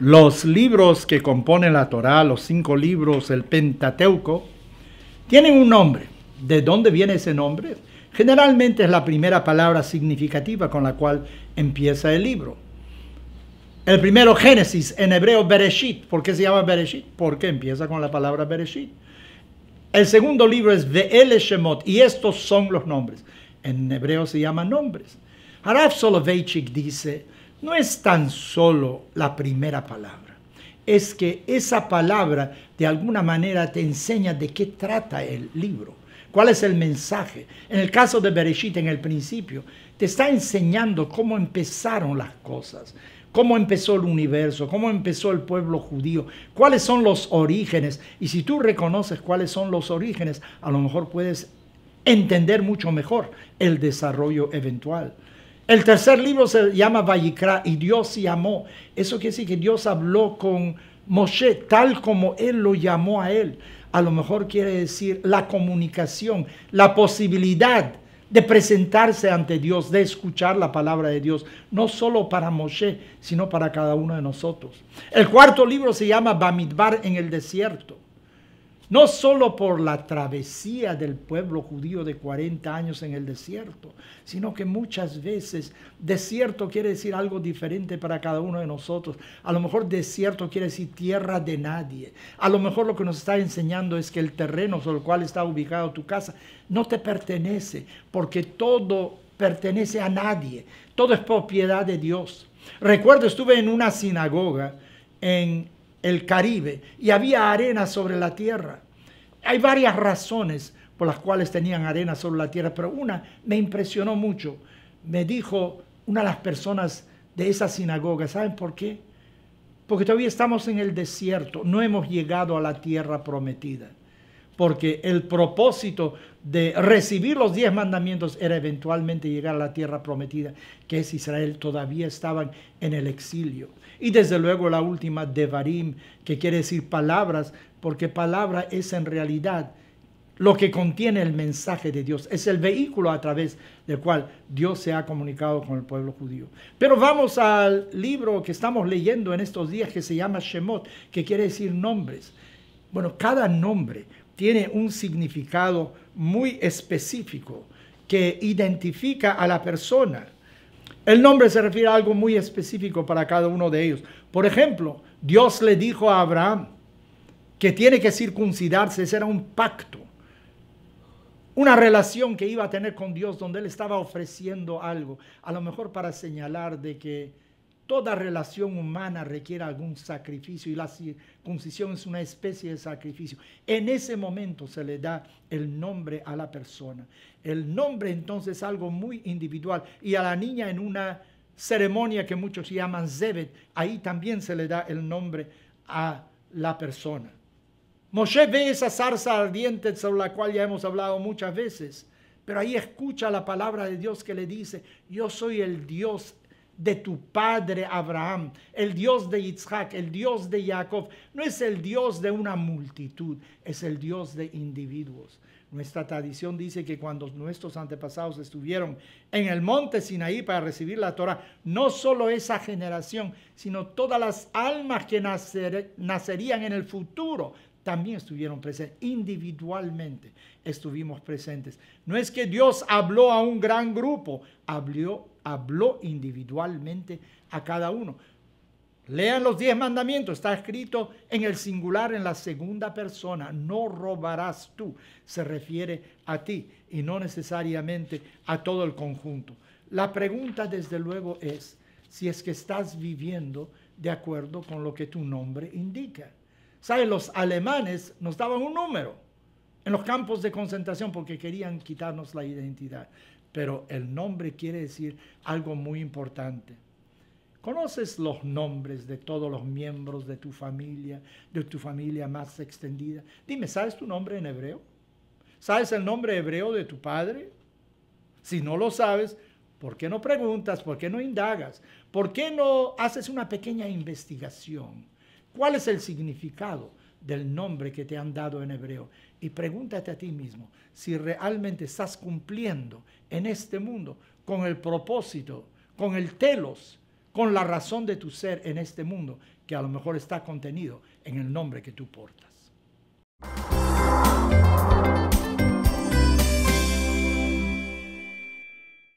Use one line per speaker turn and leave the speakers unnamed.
Los libros que componen la Torá, los cinco libros, el Pentateuco, tienen un nombre. ¿De dónde viene ese nombre? Generalmente es la primera palabra significativa con la cual empieza el libro. El primero Génesis, en hebreo Bereshit. ¿Por qué se llama Bereshit? Porque empieza con la palabra Bereshit. El segundo libro es de Shemot, y estos son los nombres en hebreo se llaman nombres. Harav Soloveitchik dice, no es tan solo la primera palabra, es que esa palabra de alguna manera te enseña de qué trata el libro, cuál es el mensaje. En el caso de Bereshit, en el principio, te está enseñando cómo empezaron las cosas, cómo empezó el universo, cómo empezó el pueblo judío, cuáles son los orígenes. Y si tú reconoces cuáles son los orígenes, a lo mejor puedes entender mucho mejor el desarrollo eventual. El tercer libro se llama Vayikra y Dios llamó. Eso quiere decir que Dios habló con Moshe tal como él lo llamó a él. A lo mejor quiere decir la comunicación, la posibilidad de presentarse ante Dios, de escuchar la palabra de Dios, no solo para Moshe, sino para cada uno de nosotros. El cuarto libro se llama Bamidbar en el desierto no solo por la travesía del pueblo judío de 40 años en el desierto, sino que muchas veces desierto quiere decir algo diferente para cada uno de nosotros. A lo mejor desierto quiere decir tierra de nadie. A lo mejor lo que nos está enseñando es que el terreno sobre el cual está ubicado tu casa no te pertenece, porque todo pertenece a nadie. Todo es propiedad de Dios. Recuerdo, estuve en una sinagoga en el Caribe y había arena sobre la tierra. Hay varias razones por las cuales tenían arena sobre la tierra, pero una me impresionó mucho. Me dijo una de las personas de esa sinagoga, ¿saben por qué? Porque todavía estamos en el desierto, no hemos llegado a la tierra prometida porque el propósito de recibir los diez mandamientos era eventualmente llegar a la tierra prometida, que es Israel, todavía estaban en el exilio. Y desde luego la última, Devarim, que quiere decir palabras, porque palabra es en realidad lo que contiene el mensaje de Dios, es el vehículo a través del cual Dios se ha comunicado con el pueblo judío. Pero vamos al libro que estamos leyendo en estos días que se llama Shemot, que quiere decir nombres. Bueno, cada nombre tiene un significado muy específico que identifica a la persona. El nombre se refiere a algo muy específico para cada uno de ellos. Por ejemplo, Dios le dijo a Abraham que tiene que circuncidarse, ese era un pacto, una relación que iba a tener con Dios donde él estaba ofreciendo algo, a lo mejor para señalar de que Toda relación humana requiere algún sacrificio y la circuncisión es una especie de sacrificio. En ese momento se le da el nombre a la persona. El nombre entonces es algo muy individual y a la niña en una ceremonia que muchos llaman Zebed, ahí también se le da el nombre a la persona. Moshe ve esa zarza ardiente sobre la cual ya hemos hablado muchas veces, pero ahí escucha la palabra de Dios que le dice, yo soy el Dios de tu padre Abraham, el Dios de Isaac, el Dios de Jacob. No es el Dios de una multitud, es el Dios de individuos. Nuestra tradición dice que cuando nuestros antepasados estuvieron en el monte Sinaí para recibir la Torah, no solo esa generación, sino todas las almas que nacerían en el futuro también estuvieron presentes, individualmente estuvimos presentes. No es que Dios habló a un gran grupo, habló, habló individualmente a cada uno. Lean los diez mandamientos, está escrito en el singular, en la segunda persona, no robarás tú, se refiere a ti y no necesariamente a todo el conjunto. La pregunta desde luego es si es que estás viviendo de acuerdo con lo que tu nombre indica. ¿Sabes? Los alemanes nos daban un número en los campos de concentración porque querían quitarnos la identidad. Pero el nombre quiere decir algo muy importante. ¿Conoces los nombres de todos los miembros de tu familia, de tu familia más extendida? Dime, ¿sabes tu nombre en hebreo? ¿Sabes el nombre hebreo de tu padre? Si no lo sabes, ¿por qué no preguntas? ¿Por qué no indagas? ¿Por qué no haces una pequeña investigación? ¿Cuál es el significado del nombre que te han dado en hebreo? Y pregúntate a ti mismo si realmente estás cumpliendo en este mundo con el propósito, con el telos, con la razón de tu ser en este mundo, que a lo mejor está contenido en el nombre que tú portas.